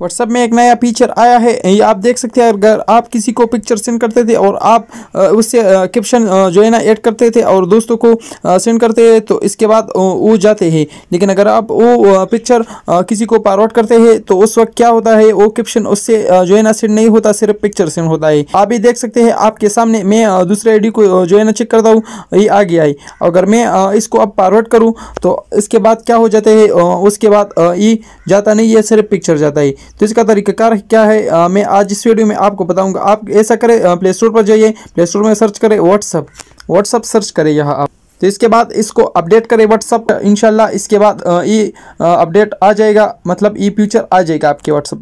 WhatsApp में एक नया फीचर आया है ये आप देख सकते हैं अगर आप किसी को पिक्चर सेंड करते थे और आप उससे कैप्शन जो है ना ऐड करते थे और दोस्तों को सेंड करते हैं तो इसके बाद वो जाते हैं लेकिन अगर आप वो पिक्चर किसी को फॉरवर्ड करते हैं तो उस वक्त क्या होता है वो कैप्शन उससे जो है ना सेंड नहीं होता सिर्फ पिक्चर सेंड होता है आप ये देख सकते हैं आपके सामने मैं दूसरे आई को जो है ना चेक करता हूँ ये आ गया है अगर मैं इसको अब फॉरवर्ड करूँ तो इसके बाद क्या हो जाते हैं उसके बाद ये जाता नहीं है सिर्फ पिक्चर जाता है तो इसका तरीकाकार क्या है आ, मैं आज इस वीडियो में आपको बताऊंगा आप ऐसा करें प्ले स्टोर पर जाइए प्ले स्टोर में सर्च करें व्हाट्सअप व्हाट्सअप सर्च करें यहाँ आप तो इसके बाद इसको अपडेट करें व्हाट्सअप इनशाला इसके बाद ये अपडेट आ जाएगा मतलब ई फ्यूचर आ जाएगा आपके व्हाट्सअप